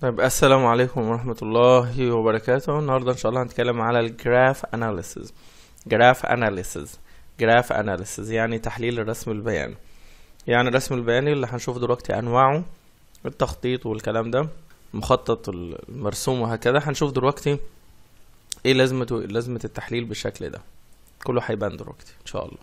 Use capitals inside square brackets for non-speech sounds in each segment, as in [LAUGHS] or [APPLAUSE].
طيب السلام عليكم ورحمة الله وبركاته النهاردة إن شاء الله هنتكلم على الجراف أناليسز جراف أناليسز جراف أناليسز يعني تحليل الرسم البياني يعني الرسم البياني اللي هنشوف دلوقتي أنواعه التخطيط والكلام ده مخطط المرسوم وهكذا هنشوف دلوقتي إيه لازمته لازمة التحليل بالشكل ده كله هيبان دلوقتي إن شاء الله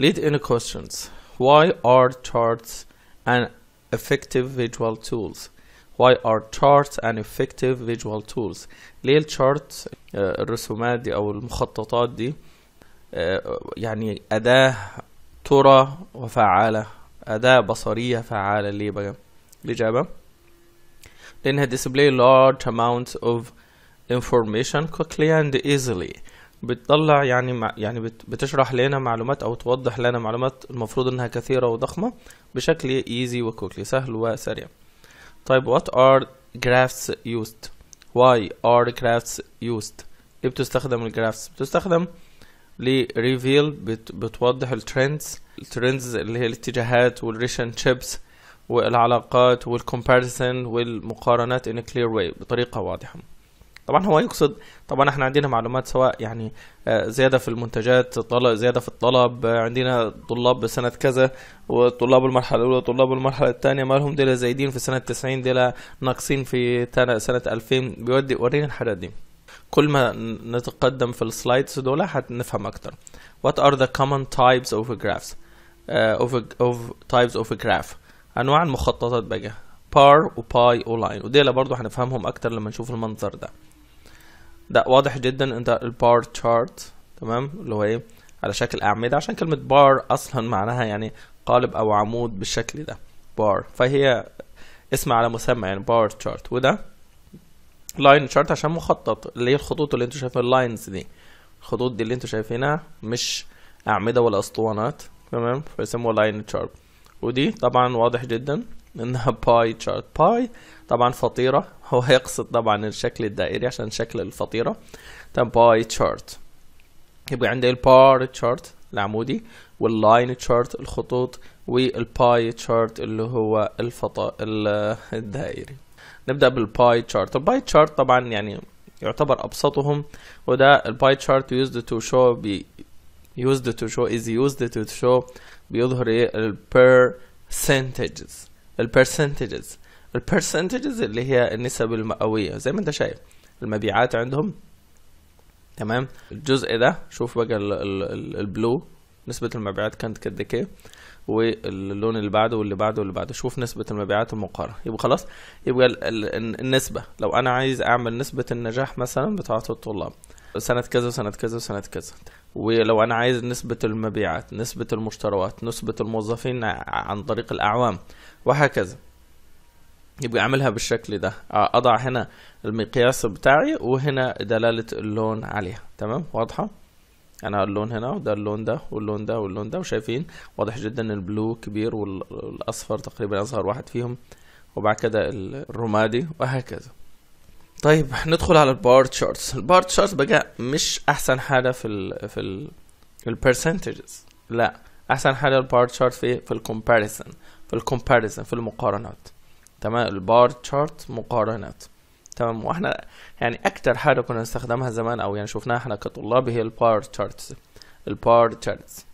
lead in questions why are charts an effective visual tools Why are charts an effective visual tools ليه الشارت آه، الرسومات دي او المخططات دي آه، يعني أداة ترى وفعالة أداة بصرية فعالة ليه بقى الإجابة لأنها display large amounts of information quickly and easily بتطلع يعني مع يعني بتشرح لنا معلومات او توضح لنا معلومات المفروض انها كثيره وضخمه بشكل easy وكوكلي سهل وسريع طيب what are graphs used why are graphs used ايه بتستخدم الجرافس بتستخدم لريفيل بت بتوضح الترندز الترندز اللي هي الاتجاهات والريشن شيبس والعلاقات والكومباريسون والمقارنات in a clear way بطريقة واضحة طبعا هو يقصد طبعا احنا عندنا معلومات سواء يعني آه، زياده في المنتجات طلب زياده في الطلب آه، عندنا طلاب سنه كذا وطلاب المرحله الاولى طلاب المرحله الثانيه مالهم ديلا زايدين في سنه 90 ديلا ناقصين في سنه 2000 بيودي ورينا الحاجات دي كل ما نتقدم في السلايدز دول هنفهم اكتر what are the common types of graphs uh, of, of types of graph انواع المخططات بقى بار وباي ولاين وديلا برضو هنفهمهم اكتر لما نشوف المنظر ده ده واضح جدا انت البار تشارت تمام اللي هو ايه على شكل اعمده عشان كلمه بار اصلا معناها يعني قالب او عمود بالشكل ده بار فهي اسم على مسمى يعني بار تشارت وده لاين تشارت عشان مخطط اللي هي الخطوط اللي انتوا شايفين اللاينز دي الخطوط دي اللي انتوا شايفينها مش اعمده ولا اسطوانات تمام فيسموها لاين تشارت ودي طبعا واضح جدا انها باي تشارت باي طبعا فطيرة هو هيقصد طبعا الشكل الدائري عشان شكل الفطيرة طب باي تشارت يبقى عندي البار تشارت العمودي واللاين تشارت الخطوط والباي تشارت اللي هو الفط... الدائري نبدأ بالباي تشارت الباي تشارت طبعا يعني يعتبر أبسطهم وده الباي تشارت يوزد تو شو بي تو شو از يوزد تو شو بيظهر ايه البير سنتجز البرسنتجز البرسنتجز اللي هي النسب المئويه زي ما انت شايف المبيعات عندهم تمام الجزء ده شوف بقى البلو نسبة المبيعات كانت قد ايه واللون اللي بعده واللي بعده واللي بعده شوف نسبة المبيعات المقارنة يبقى خلاص يبقى النسبة لو أنا عايز أعمل نسبة النجاح مثلا بتاعة الطلاب سنة كذا وسنة كذا وسنة كذا ولو انا عايز نسبة المبيعات نسبة المشتريات نسبة الموظفين عن طريق الاعوام وهكذا يبقى اعملها بالشكل ده اضع هنا المقياس بتاعي وهنا دلالة اللون عليها تمام واضحة انا اللون هنا وده اللون ده واللون ده واللون ده وشايفين واضح جدا البلو كبير والاصفر تقريبا اصغر واحد فيهم وبعد كده الرمادي وهكذا طيب ندخل على البار تشارتس البار تشارتس بقى مش احسن حاجه في ال في ال البرسنتجز لا احسن حاجه البار تشارت في في الكومباريسن في الكومباريسن في المقارنات تمام البار تشارت مقارنات تمام واحنا يعني اكتر حاجه كنا نستخدمها زمان او يعني شفناها احنا كطلاب هي البار تشارتس البار تشارتس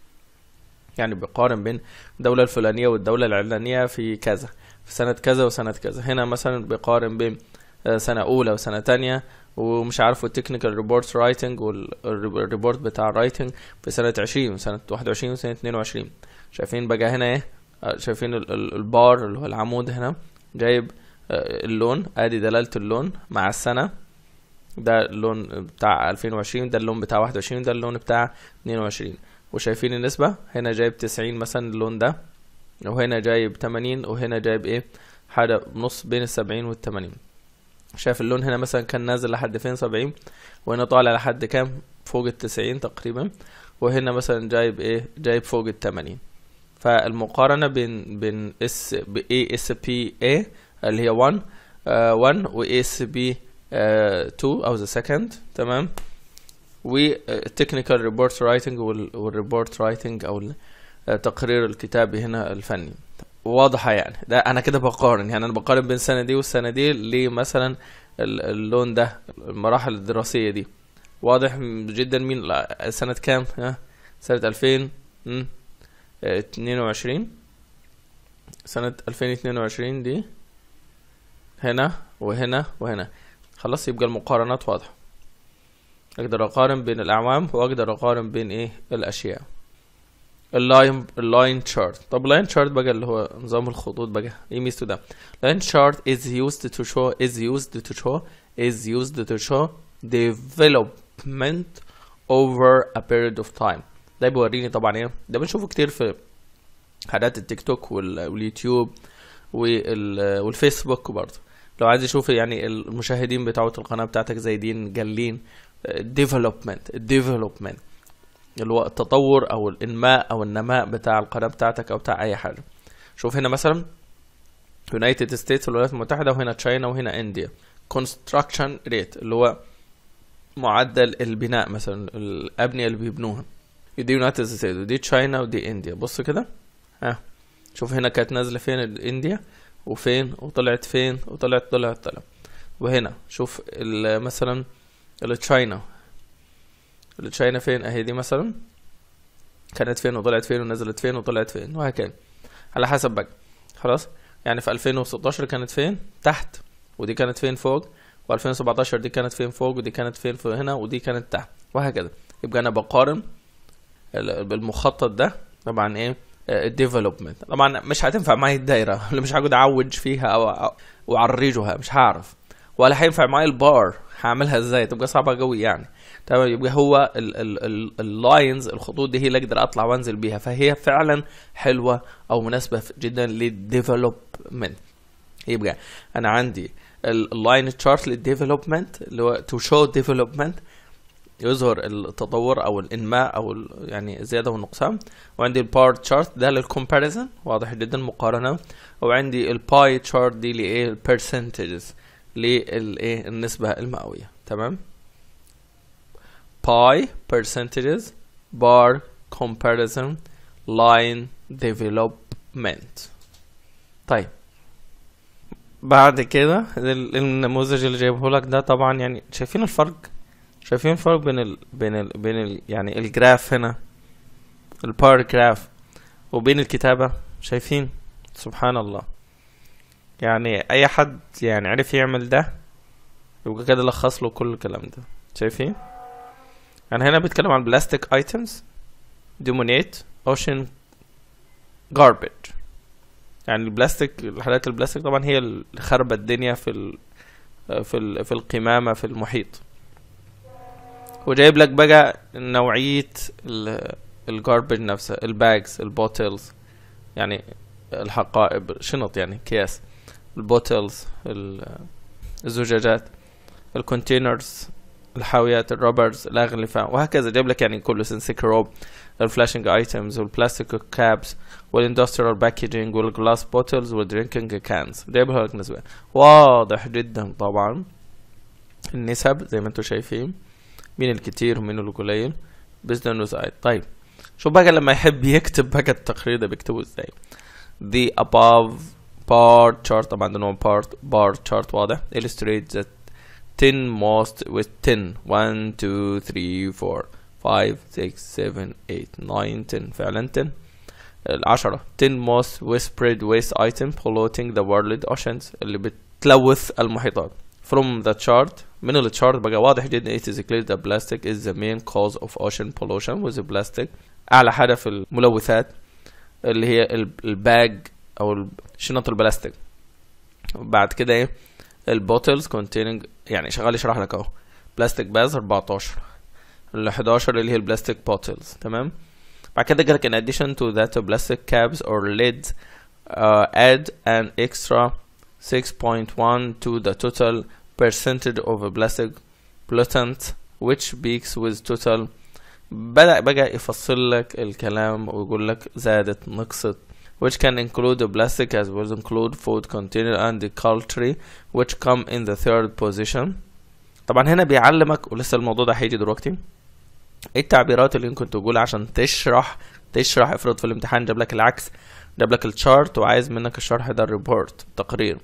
يعني بقارن بين الدوله الفلانيه والدوله العلانيه في كذا في سنه كذا وسنه كذا هنا مثلا بقارن بين آه، سنه اولى وسنه تانية ومش عارف التكنيكال ريبورت رايتنج والريبورت بتاع الرايتنج في سنه 20 وسنه 21 وسنه 22 شايفين بقى هنا ايه آه، شايفين البار اللي هو العمود هنا جايب آه، اللون ادي دلاله اللون مع السنه ده اللون بتاع 2020 ده اللون بتاع 21 ده اللون بتاع 22 وشايفين النسبه هنا جايب 90 مثلا اللون ده وهنا جايب 80 وهنا جايب ايه حاجه نص بين السبعين والتمانين شايف اللون هنا مثلا كان نازل لحد فين سبعين وهنا طالع لحد كام فوق التسعين تقريبا وهنا مثلا جايب ايه جايب فوق التمانين فالمقارنة بين بين اس اي اس بي اي اللي هي 1 1 آه، و اس بي 2 او ذا سكند تمام والتكنيكال ريبورت رايتنج والريبورت رايتنج او التقرير آه، الكتابي هنا الفني واضحه يعني ده انا كده بقارن يعني انا بقارن بين السنه دي والسنه دي لمثلا اللون ده المراحل الدراسيه دي واضح جدا مين سنه كام ها سنه ألفين اتنين وعشرين سنه ألفين اتنين وعشرين دي هنا وهنا وهنا خلاص يبقى المقارنات واضحه اقدر اقارن بين الاعوام واقدر اقارن بين ايه الاشياء اللاين اللاين شارت طب اللاين شارت بقى اللي هو نظام الخطوط بقى ايه ميزته ده لاين شارت is used to show is used to show is used to show development over a period of time ده بيوريني طبعا ايه ده بنشوفه كتير في حلقات التيك توك واليوتيوب والفيسبوك برضه لو عايز يشوف يعني المشاهدين بتاعه القناه بتاعتك زي دين جالين ديفلوبمنت ديفلوبمنت التطور او الانماء او النماء بتاع القناه بتاعتك او بتاع اي حاجه شوف هنا مثلا يونايتد ستيتس الولايات المتحده وهنا تشاينا وهنا انديا كونستراكشن ريت اللي هو معدل البناء مثلا الابنيه اللي بيبنوها دي يونايتد ستيتس ودي تشاينا ودي انديا بص كده ها شوف هنا كانت نازله فين انديا وفين وطلعت فين وطلعت طلعت طلعت وهنا شوف مثلا تشاينا تشاينا فين اهي دي مثلا كانت فين وطلعت فين ونزلت فين وطلعت فين وهكذا على حسب بقى خلاص يعني في 2016 كانت فين تحت ودي كانت فين فوق و2017 دي كانت فين فوق ودي كانت فين فوق هنا ودي كانت تحت وهكذا يبقى انا بقارن بالمخطط ده طبعا ايه الديفلوبمنت آه، طبعا مش هتنفع معايا الدايره [LAUGHS] اللي مش هقعد اعوج فيها او اعرجها مش هعرف ولا هينفع معايا البار هعملها ازاي تبقى صعبه قوي يعني تمام يبقى هو اللاينز الخطوط دي هي اللي اقدر اطلع وانزل بيها فهي فعلا حلوه او مناسبه جدا للديفلوبمنت يبقى انا عندي اللاين تشارت للديفلوبمنت اللي هو تو شو ديفلوبمنت يظهر التطور او الانماء او يعني الزياده والنقصان وعندي الباور تشارت ده للكومباريزن واضح جدا مقارنه وعندي الباي تشارت دي لايه البرسنتجز للايه النسبه المئويه تمام pi percentages bar comparison line development طيب بعد كده النموذج اللي جايبه لك ده طبعا يعني شايفين الفرق شايفين الفرق بين ال بين ال بين ال يعني الجراف هنا البار جراف وبين الكتابة شايفين سبحان الله يعني اي حد يعني عرف يعمل ده يبقى كده لخص له كل الكلام ده شايفين يعني هنا بيتكلم عن بلاستيك ايتمز دومينيت اوشن جاربج يعني البلاستيك الحاجات البلاستيك طبعا هي اللي خربت الدنيا في ال في ال في القمامه في المحيط وجايب لك بقى نوعيه الجاربج نفسها الباجز البوتلز يعني الحقائب شنط يعني اكياس البوتلز الزجاجات الكونتينرز الحاويات الرابرز الأغلفة وهكذا جاب لك يعني كله سنسيك روب الفلاشنج ايتمز والبلاستيك كابس والاندستريال باكجينج والجلاس بوتلز والدرينكينج كانز جايبها لك نسبة واضح جدا طبعا النسب زي ما انتم شايفين مين الكتير ومين القليل بيزد اون طيب شوف بقى لما يحب يكتب بقى التقرير ده بيكتبه ازاي the above bar chart طبعا ده نوع بار بار chart واضح illustrates that 10 most with 10 1 10 فعلا 10 العشرة 10 most whispered waste item polluting the world oceans اللي بتلوث المحيطات from the chart من التشارت بقى واضح جدا it is clear that plastic is the main cause of ocean pollution with plastic اعلى حاجة في الملوثات اللي هي الباج او شنط البلاستيك بعد كده ايه البوتلز containing يعني شغال يشرح لك اهو بلاستيك باز 14 ال 11 اللي هي البلاستيك بوتلز تمام بعد كده جالك in addition to that plastic caps or lids uh, add an extra 6.1 to the total percentage of a plastic pollutant which peaks with total بدأ بقى يفصل لك الكلام ويقول لك زادت نقصت which can include plastic as well as include food container and culture which come in the third position طبعا هنا بيعلمك ولسه الموضوع ده هيجي دلوقتي ايه التعبيرات اللي ممكن تقول عشان تشرح تشرح افرض في الامتحان جاب لك العكس جاب لك الشارت وعايز منك الشرح ده الريبورت التقرير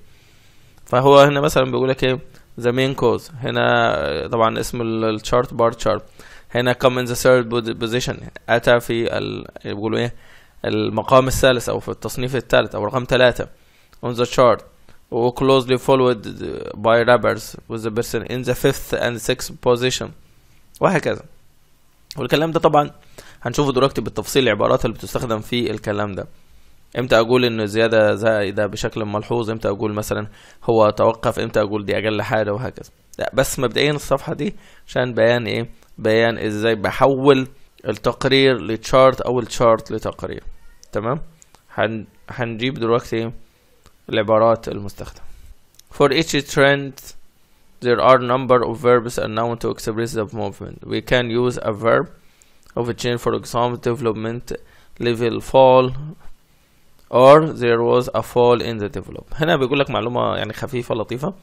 فهو هنا مثلا بيقول لك ايه ذا مين كوز هنا طبعا اسم الشارت بار شارت هنا come in the third position اتى في ال... بيقولوا ايه المقام الثالث او في التصنيف الثالث او رقم ثلاثة on the chart و closely followed by rappers with the person in the fifth and sixth position وهكذا والكلام ده طبعا هنشوفه دلوقتي بالتفصيل العبارات اللي بتستخدم في الكلام ده امتى اقول ان زيادة زائدة بشكل ملحوظ امتى اقول مثلا هو توقف امتى اقول دي اجل حاجة وهكذا لا بس مبدئيا الصفحة دي عشان بيان ايه بيان ازاي بحول التقرير لتشارت او التشارت لتقرير تمام هن... هنجيب دلوقتي العبارات المستخدمة for each trend there are number of verbs and noun to express the movement we can use a verb of a change for example development level fall or there was a fall in the develop هنا بيقول لك معلومة يعني خفيفة لطيفة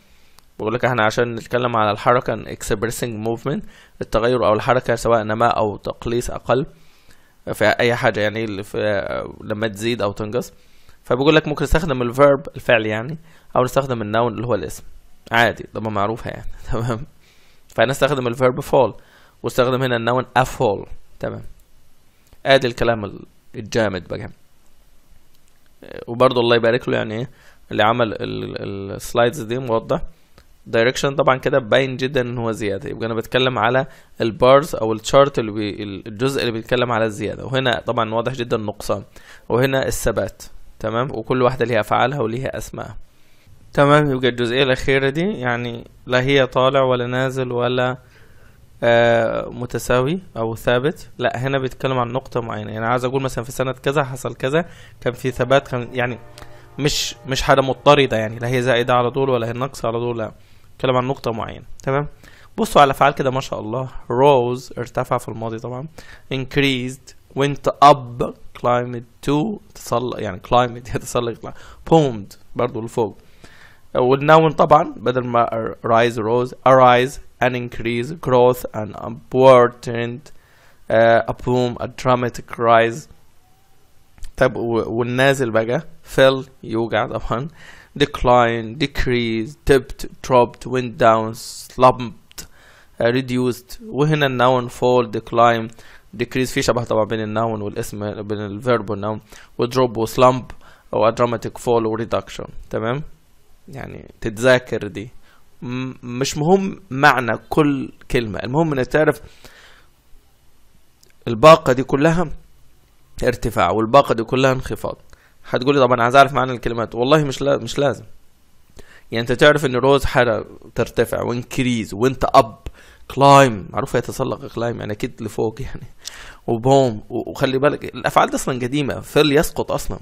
بقول لك احنا عشان نتكلم على الحركة expressing movement التغير او الحركة سواء نماء او تقليص اقل في اي حاجة يعني اللي في لما تزيد او تنقص فبقول لك ممكن نستخدم الفيرب الفعل يعني او نستخدم النون اللي هو الاسم عادي طبعا معروفة يعني [LAUGHS] تمام فانا استخدم الفيرب فول واستخدم هنا النون افول تمام ادي الكلام الجامد بقى وبرضه الله يبارك له يعني إيه، اللي عمل السلايدز دي موضح دايركشن طبعا كده باين جدا ان هو زياده يبقى انا بتكلم على البارز او الشارت اللي بي الجزء اللي بيتكلم على الزياده وهنا طبعا واضح جدا النقصان وهنا الثبات تمام وكل واحده ليها افعالها وليها اسماء تمام يبقى الجزئيه الاخيره دي يعني لا هي طالع ولا نازل ولا آه متساوي او ثابت لا هنا بيتكلم عن نقطه معينه يعني عايز اقول مثلا في سنه كذا حصل كذا كان في ثبات كان يعني مش مش حاجه مضطرده يعني لا هي زائده على طول ولا هي ناقصه على طول لا اتكلم عن نقطه معينه تمام بصوا على فعل كده ما شاء الله rose ارتفع في الماضي طبعا increased went up climbed to تسلق يعني climbed [LAUGHS] يتسلق boomed برضو لفوق والنون uh, طبعا بدل ما rise rose arise an increase growth an upward trend uh, a boom a dramatic rise طب والنازل بقى fell يوجع طبعا decline, decrease, dipped, dropped, went down, slumped, uh, reduced وهنا النون fall, decline, decrease في شبه طبعا بين النون والاسم بين الverb والنون ودروب وسلامب او fall فول وريدكشن تمام يعني تتذاكر دي مش مهم معنى كل كلمة المهم انك تعرف الباقة دي كلها ارتفاع والباقة دي كلها انخفاض هتقولي طب انا عايز اعرف معنى الكلمات والله مش لا مش لازم يعني انت تعرف ان روز حاجه ترتفع وانكريز وانت اب كلايم معروف يتسلق كلايم يعني اكيد لفوق يعني وبوم وخلي بالك الافعال دي اصلا قديمه فيل يسقط اصلا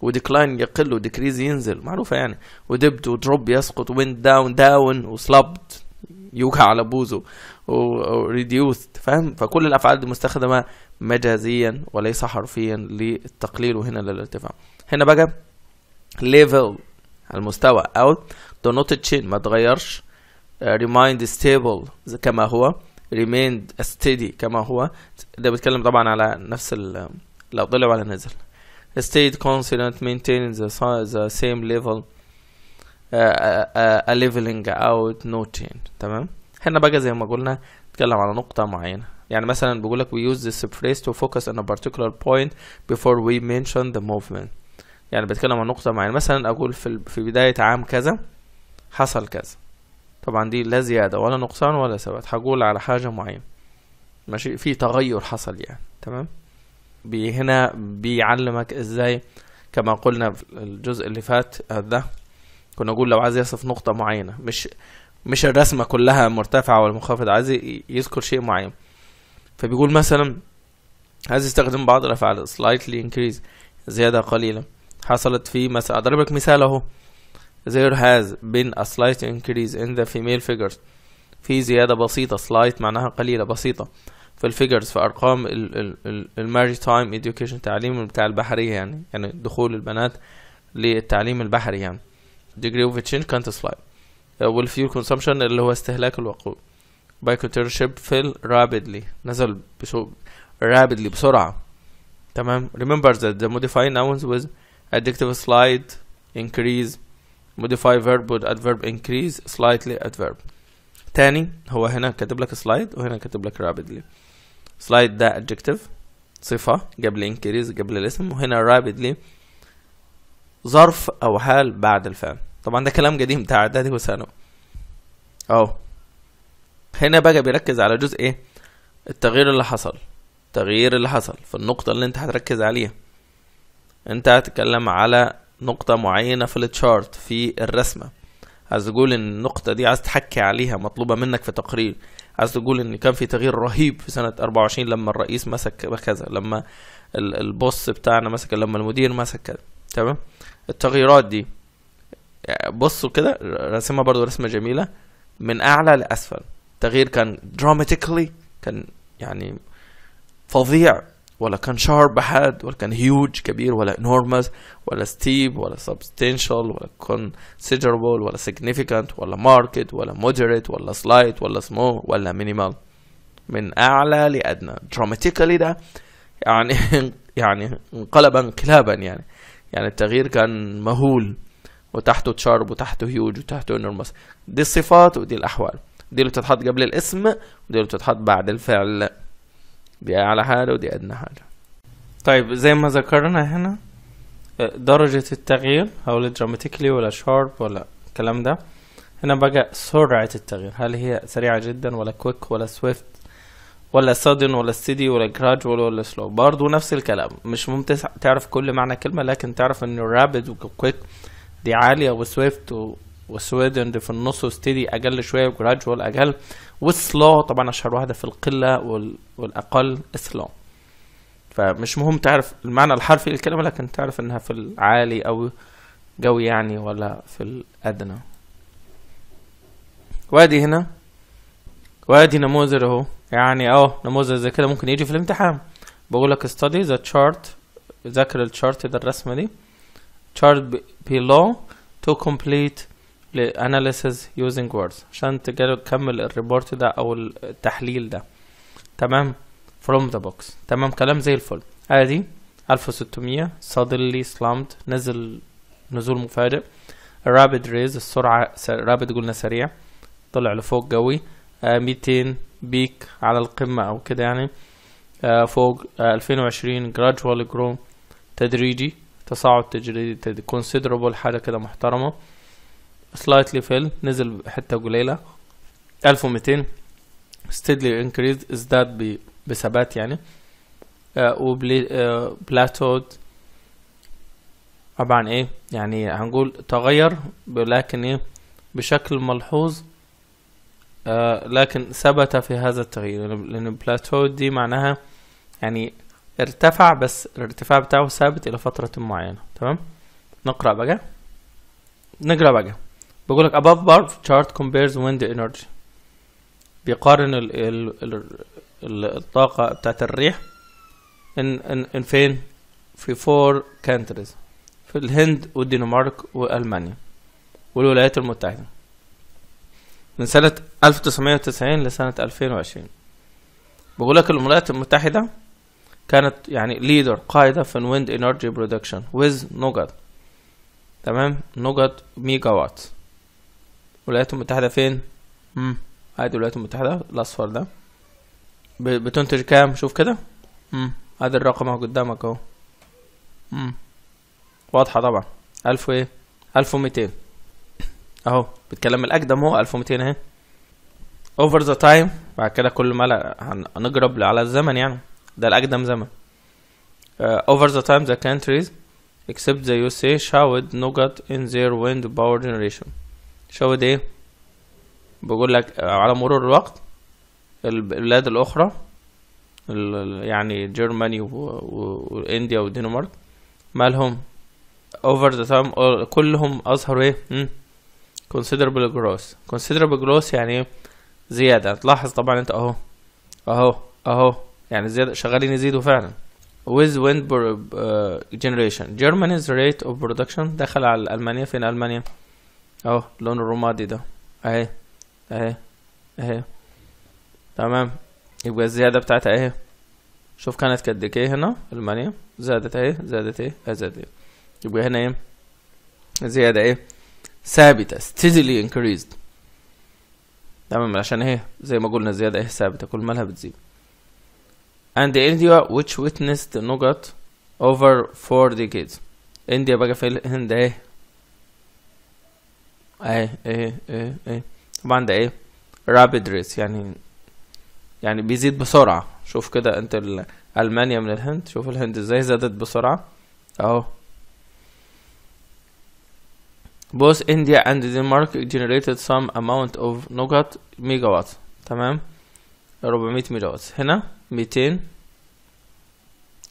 وديكلاين يقل وديكريز ينزل معروفه يعني ودبت ودروب يسقط ويند داون داون وسلابت يوجع على بوزه وريديوست فاهم فكل الافعال دي مستخدمه مجازيا وليس حرفيا للتقليل وهنا للارتفاع هنا بقى level المستوى او do not change ما تغيرش uh, remained stable كما هو remained steady كما هو ده بيتكلم طبعا على نفس لو طلع ولا نزل stayed constant maintained the, the same level uh, uh, uh, leveling out no change تمام هنا بقى زي ما قلنا نتكلم على نقطة معينة يعني مثلا بيقول لك we use this phrase to focus on a particular point before we mention the movement يعني بتكلم عن نقطة معينة مثلا أقول في في بداية عام كذا حصل كذا طبعا دي لا زيادة ولا نقصان ولا ثبات هقول على حاجة معينة ماشي في تغير حصل يعني تمام بي هنا بيعلمك ازاي كما قلنا في الجزء اللي فات ده كنا نقول لو عايز يصف نقطة معينة مش مش الرسمة كلها مرتفعة ولا منخفضة عايز يذكر شيء معين فبيقول مثلا عايز استخدم بعض الافعال slightly increase زياده قليلة حصلت في مثلا اضرب لك مثال اهو there has been a slight increase in the female figures في زياده بسيطه slight معناها قليله بسيطه في الفيجرز في ارقام الماري تايم education تعليم بتاع البحريه يعني يعني دخول البنات للتعليم البحري يعني degree of change كانت slight والفيول كونسومشن اللي هو استهلاك الوقود بايكوتيرشيب فيل rapidly نزل بسو rapidly بسرعة تمام remember that the modify nouns with adjective slight increase modify verb with adverb increase slightly adverb تاني هو هنا كاتب لك slide وهنا كاتب لك rapidly slide ده adjective صفة جاب لي increase جاب لي الاسم وهنا rapidly ظرف أو حال بعد الفعل طبعا ده كلام قديم بتاع إعدادي وثانوي أهو هنا بقى بيركز على جزء ايه التغيير اللي حصل التغيير اللي حصل في النقطة اللي انت هتركز عليها انت هتتكلم على نقطة معينة في التشارت في الرسمة عايز تقول ان النقطة دي عايز تحكي عليها مطلوبة منك في تقرير عايز تقول ان كان في تغيير رهيب في سنة 24 لما الرئيس مسك كذا لما البوس بتاعنا مسك لما المدير مسك كذا تمام التغييرات دي بصوا كده رسمها برضو رسمة جميلة من اعلى لاسفل التغيير كان دراماتيكلي كان يعني فظيع ولا كان شارب حاد ولا كان هيوج كبير ولا enormous ولا ستيب ولا سبستنشال ولا كونسيدربل ولا سيجنيفيكانت ولا ماركت ولا moderate ولا سلايت ولا small ولا مينيمال من أعلى لأدنى دراماتيكلي ده يعني [LAUGHS] يعني انقلب انقلابا يعني يعني التغيير كان مهول وتحته تشارب وتحته هيوج وتحته enormous دي الصفات ودي الأحوال دي اللي بتتحط قبل الاسم ودي اللي بتتحط بعد الفعل دي اعلى حاجه ودي ادنى حاجه طيب زي ما ذكرنا هنا درجة التغيير هقول دراماتيكلي ولا شارب ولا الكلام ده هنا بقى سرعة التغيير هل هي سريعة جدا ولا كويك ولا سويفت ولا سادن ولا ستيدي ولا جراجول ولا سلو برضو نفس الكلام مش مهم تعرف كل معنى كلمة لكن تعرف ان الرابد وكويك دي عالية وسويفت و وسويدن في النص وستيدي اجل شويه وجراجوال اجل وسلو طبعا اشهر واحده في القله والاقل سلو فمش مهم تعرف المعنى الحرفي للكلمه لكن تعرف انها في العالي او قوي يعني ولا في الادنى وادي هنا وادي نموذج اهو يعني اه نموذج زي كده ممكن يجي في الامتحان بقول لك study the chart ذاكر الشارت ده الرسمه دي chart below to complete لاناليسز يوزنج ووردز عشان تكمل الريبورت ده او التحليل ده تمام فروم ذا بوكس تمام كلام زي الفل ادي 1600 صادلي سلامد نزل نزول مفاجئ rapid ريز السرعة رابد قلنا سريع طلع لفوق قوي 200 آه، بيك على القمة او كده يعني آه، فوق 2020 gradual جرو تدريجي تصاعد تدريجي considerable حاجة كده محترمة سلايتلي فيل نزل حته قليله 1200 ستيدلي انكريز ازداد بثبات يعني آه وبلاتود آه، طبعا ايه يعني هنقول تغير لكن ايه بشكل ملحوظ آه لكن ثبت في هذا التغيير لان بلاتود دي معناها يعني ارتفع بس الارتفاع بتاعه ثابت الى فترة معينة تمام نقرأ بقى نقرأ بقى بقولك لك above bar chart compares wind energy بيقارن ال ال ال ال الطاقة بتاعت الريح ان ان, إن فين؟ في فور countries في الهند والدنمارك وألمانيا والولايات المتحدة من سنة 1990 لسنة 2020 بقول لك الولايات المتحدة كانت يعني ليدر قائدة في الويند انرجي برودكشن ويز نوجت تمام نوجت ميجا واتس الولايات المتحدة فين امم عادي الولايات المتحدة الاصفر ده بتنتج كام شوف كده امم ادي الرقم اهو قدامك اهو امم واضحة طبعا الف وإيه؟ الف وميتين اهو بتكلم الاقدم اهو الف وميتين اهي اوفر ذا تايم بعد كده كل ما هنجرب على الزمن يعني ده الاقدم زمن اوفر ذا تايم ذا كانتريز except the USA showed no in their wind power generation شاود ايه بقول لك على مرور الوقت البلاد الاخرى يعني جيرماني وانديا والدنمارك مالهم اوفر ذا تايم كلهم اظهروا ايه considerable growth كونسيدربل growth يعني ايه زياده تلاحظ طبعا انت اهو اهو اهو يعني زياده شغالين يزيدوا فعلا with wind uh, generation Germany's rate of production دخل على ألمانيا فين ألمانيا اهو اللون الرمادي ده اهي اهي اهي تمام يبقى الزيادة بتاعتها اهي شوف كانت قد ايه هنا المانيا زادت اهي زادت اهي زادت اهي يبقى هنا ايه زيادة ايه ثابتة steadily increased تمام عشان اهي زي ما قلنا الزيادة اهي ثابتة كل مالها بتزيد and India which witnessed nougat over four decades انديا بقى في الهند اهي ايه ايه ايه ايه طبعا ده ايه رابيد ريس يعني يعني بيزيد بسرعة شوف كده انت المانيا من الهند شوف الهند ازاي زادت بسرعة اهو both India and Denmark generated some amount of نقط ميجاوات تمام 400 ميجا وات هنا 200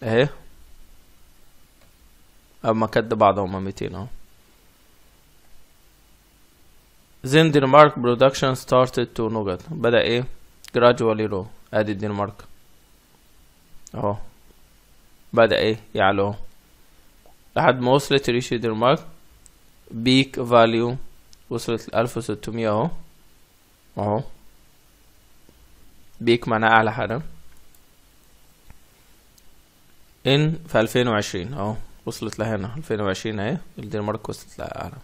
اهي اما كد بعض هما 200 اهو then Denmark production started to نوجد بدأ ايه gradually low ادي الدنمارك اهو بدأ ايه يعلو لحد ما وصلت ريش الدنمارك بيك فاليو وصلت لألف وستمية اهو اهو بيك معناها اعلى حاجة ان في الفين وعشرين اهو وصلت لهنا الفين وعشرين اهي الدنمارك وصلت لأعلى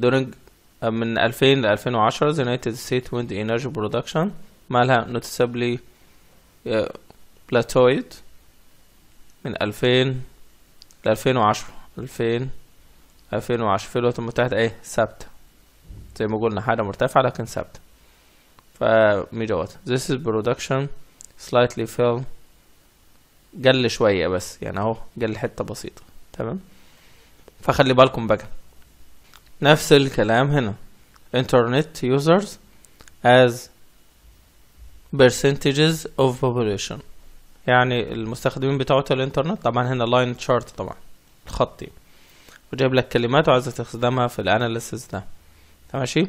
during من 2000 ل 2010 the United States Wind Energy Production مالها noticeably آه، plateaued من 2000 ل 2010 2000 2010 في الولايات المتحدة ايه ثابتة زي ما قلنا حاجة مرتفعة لكن ثابتة فميجا وات this is production slightly fell قل شوية بس يعني اهو قل حتة بسيطة تمام فخلي بالكم بقى نفس الكلام هنا internet users as percentages of population يعني المستخدمين بتوع الانترنت طبعا هنا لاين شارت طبعا خطي وجايب لك كلمات وعايزك تستخدمها في الاناليسيس ده ماشي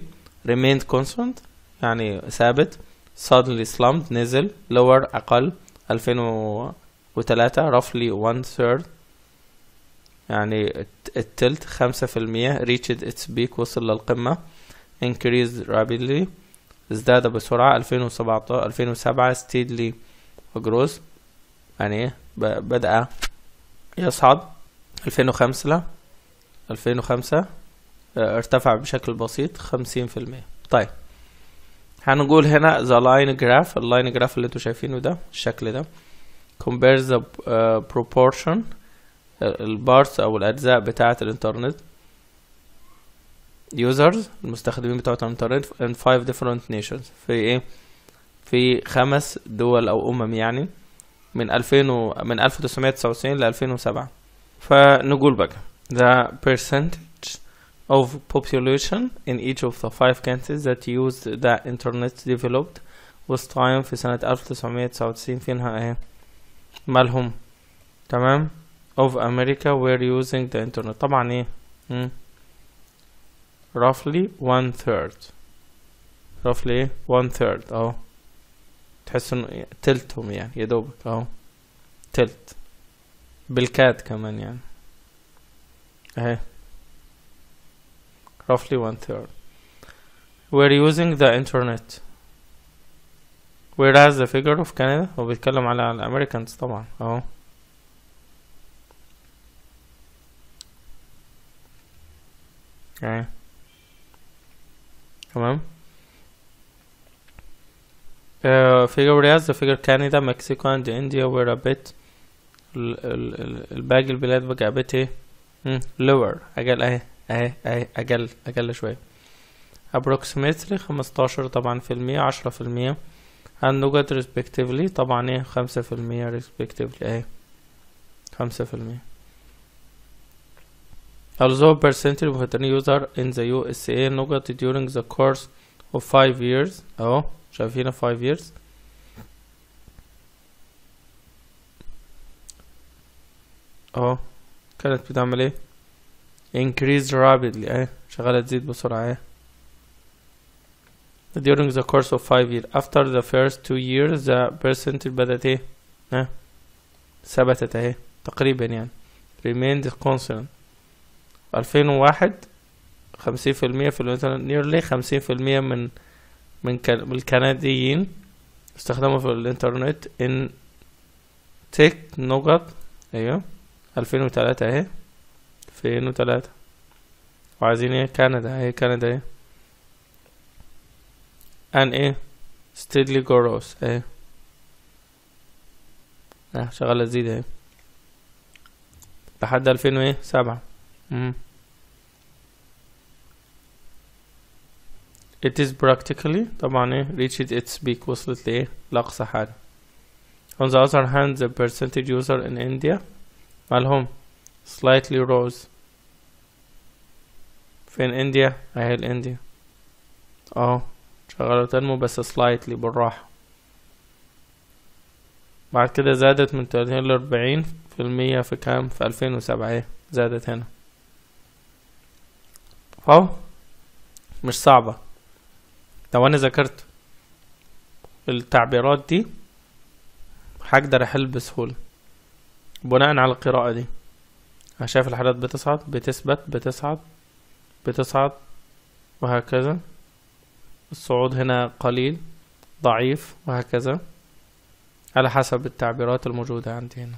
remained constant يعني ثابت suddenly slumped نزل lower اقل 2003 roughly one third يعني التلت خمسة في المية reached its peak وصل للقمة increased rapidly ازداد بسرعة ألفين وسبعة ألفين وسبعة steadily grows يعني بدأ يصعد ألفين وخمسة لا ألفين وخمسة آه، ارتفع بشكل بسيط خمسين في المية طيب هنقول هنا the line graph اللاين جراف اللي انتوا شايفينه ده الشكل ده compares the uh, proportion البارتس او الاجزاء بتاعه الانترنت يوزرز المستخدمين بتوع الانترنت ان فايف ديفرنت نيشنز في ايه في خمس دول او امم يعني من 2000 و... من 1999 ل 2007 فنقول بقى the percentage of population in each of the five countries that used the internet developed was time في سنة 1999 فينها ايه مالهم تمام of America were using the internet طبعا ايه مم. roughly one third roughly ايه one third اهو تحس انه تلتهم يعني يدوبك اهو تلت بالكاد كمان يعني اهي roughly one third were using the internet whereas the figure of Canada هو بيتكلم على الامريكانز طبعا اهو تمام فيجر ذا فيجر كندا مكسيكو اند انديا وير بيت الباقي البلاد بقى بيت ايه لور اجل اهي اهي اهي اجل اجل شويه ابروكسيميتلي 15 طبعا في المية 10 في المية النوجت ريسبكتيفلي طبعا ايه 5 في المية ريسبكتيفلي اهي 5 في المية Although percentage of hetero user in the USA نقط during the course of 5 years اهو شايف هنا 5 years اهو oh, كانت بتعمل ايه increase rapidly اهي شغالة تزيد بسرعة اهي during the course of 5 years after the first 2 years the percentage بدأت ايه ها ثبتت اهي تقريبا يعني remained constant ألفين وواحد خمسين في المية في الولايات نيرلي خمسين في المية من من الكنديين استخدموا في الإنترنت إن تك نقط أيوه ألفين وتلاتة أهي ألفين وتلاتة وعايزين ايه كندا اهي كندا اهي ان ايه ستيدلي إيه؟ جوروس اهي اه شغالة تزيد اهي لحد ألفين وايه سبعة Hmm. It is practically طبعا reached its peak وصلت لإيه لأقصى حاجة on the other hand the percentage user in India مالهم slightly rose فين انديا اهي الانديا اهو شغالة تنمو بس slightly بالراحة بعد كده زادت من تلاتين لأربعين في المية في كام في ألفين وسبعة إيه؟ زادت هنا اهو مش صعبة لو انا ذاكرت التعبيرات دي هقدر احل بسهولة بناء على القراءة دي انا شايف الحالات بتصعد بتثبت بتصعد بتصعد وهكذا الصعود هنا قليل ضعيف وهكذا على حسب التعبيرات الموجودة عندي هنا